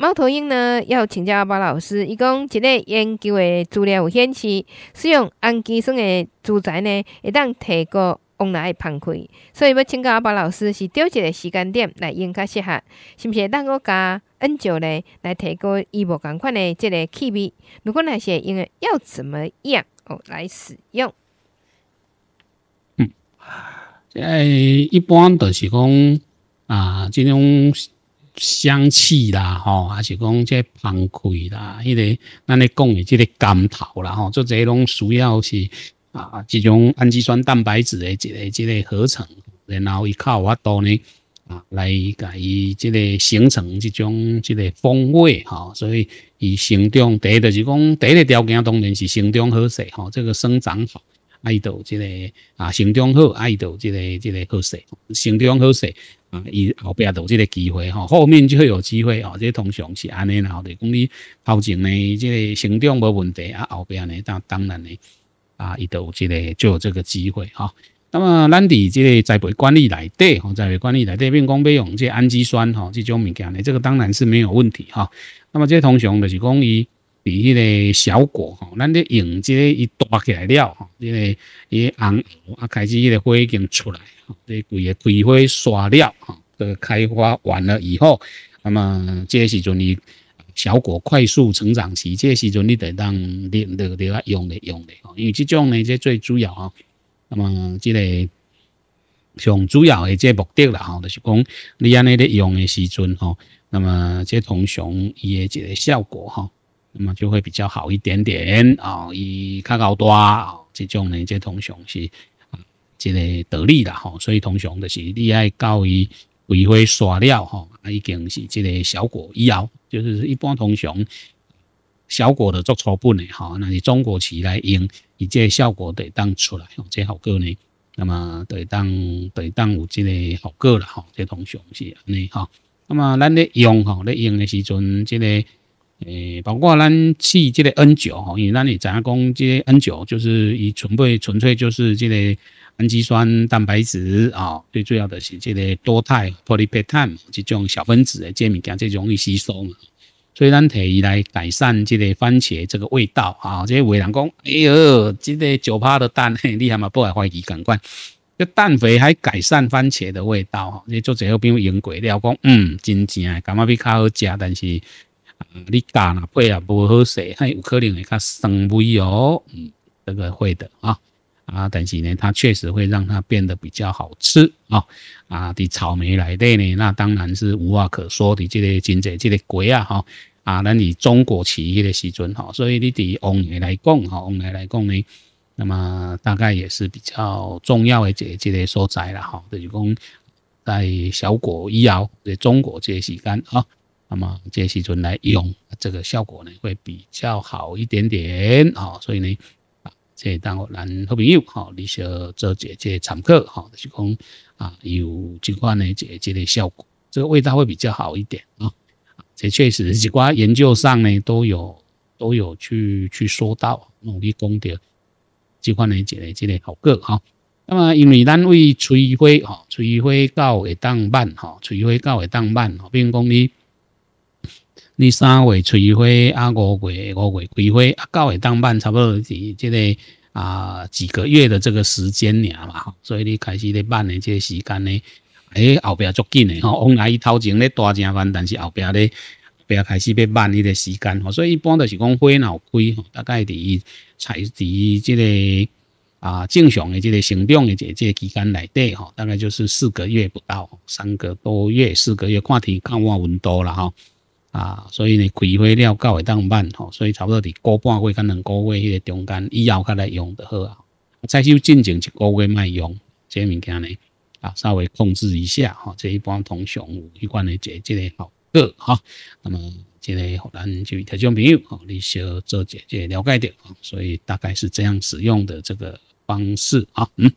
猫头鹰呢，要请教阿宝老师。伊讲，即个研究诶资料有显示，使用氨基酸诶住宅呢，会当提高往来诶膨开。所以要请教阿宝老师，是叨一个时间点来用较适合，是毋是？当我加 N 九呢，来提高一波共款诶？即个气味。如果那是用诶，要怎么样哦来使用？嗯，诶，一般就是讲啊，即种。香气啦，吼，还是讲这芳溃啦，迄个，咱咧讲的这个甘头啦，吼，做这拢需要是啊，这种氨基酸蛋白质的这个这个合成，然后依靠我多呢啊来甲伊这个形成这种这个风味吼。所以伊成长第一就是讲第一个条件当然是成长好势吼，这个生长好，爱豆这个啊成长好，爱豆这个这个好势，成长好势。啊，伊后边都有这个机会吼，后面就有机会吼，这通常是安尼啦。就是讲你后前呢，即成长无问题啊，后边呢，当当然呢，啊，伊有即个就有这个机会哈。那么咱伫即个栽培管理内底，吼，栽培管理内底，并讲要用即氨基酸吼即种物件呢，这个当然是没有问题哈。那么这通常就是讲伊。比迄个小果吼，咱咧用这个，伊大起来了吼，这个伊红啊，开始迄个花已经出来吼，这规个桂花刷料吼，这个开花完了以后，那么这个时阵伊小果快速成长期，这个时阵你得当得得啊用的用的吼，因为这种呢，这最主要啊，那么这个上主要的这目的啦吼，就是讲你安尼咧用的时阵吼，那么这通常伊的这个效果哈。那么就会比较好一点点啊，伊较高多啊，这种呢，这通常是，这个得力的哈，所以通常就是你爱教伊微微刷了哈，已经是这个效果以后，就是一般通常，效果的做初本的哈，那是中国期来用，以这效果得当出来，这效果呢，那么得当得当有这个效果了哈，这通常是安尼哈，那么咱咧用哈，咧用的时阵这个。诶，包括咱去这个 N 九吼，因为咱也怎样讲，这个 N 九就是以纯粹纯粹就是这个氨基酸蛋白质啊，最主要的是这个多肽 （polypeptide） 这种小分子的这物件最容易吸收嘛。所以咱提伊来改善这个番茄这个味道啊。这些伟人讲，哎呦，这个九帕的蛋厉害嘛，不挨怀疑，干罐，这蛋肥还改善番茄的味道啊。你做一下比用有鬼料讲，嗯，真正啊，感觉比较好食，但是。啊，你打呐会啊，不好势，还有可能会较生味哦。嗯，这个会的啊，啊，但是呢，它确实会让它变得比较好吃啊。啊的草莓来的呢，那当然是无话可说的。这个经济，这个贵啊哈。啊，那你中国企业的时阵哈，所以你伫往年来讲哈，往年来讲呢，那么大概也是比较重要的这这个所在啦哈。就是讲在小国以后，中国这个时间啊。那么这时阵来用，这个效果呢会比较好一点点哦。所以呢，这当我男朋友哈，你学做姐姐常客哈，是讲啊有这寡呢姐姐的效果，这个味道会比较好一点啊。这确实几寡研究上呢都有都有去去说到努力攻的几寡呢姐类这类好个哈。那么因为咱为吹灰哈，吹灰到会当慢哈，吹灰到会当慢，比如讲你。你三月催花啊，五月五月开花啊，到会当办差不多是这个啊几个月的这个时间尔嘛，所以你开始咧办的这个时间咧，哎后边足紧的吼，往来伊头前咧大正办，但是后边咧不要开始要慢伊个时间吼，所以一般都是讲花要开吼，大概伫采伫这个啊正常的这个成长的这这期间内底吼，大概就是四个月不到，三个多月四个月，看天看温温多了哈。啊，所以呢，开花了，到会当慢吼，所以差不多伫过半个月、跟两个月迄个中间以后，才来用就好啊。再少正常一个月卖用，这物件呢，啊，稍微控制一下吼。这一般通常有一罐的这这个效果哈。那么这个好咱就推种朋友，好，你稍做这这了解点啊。所以大概是这样使用的这个方式啊，嗯。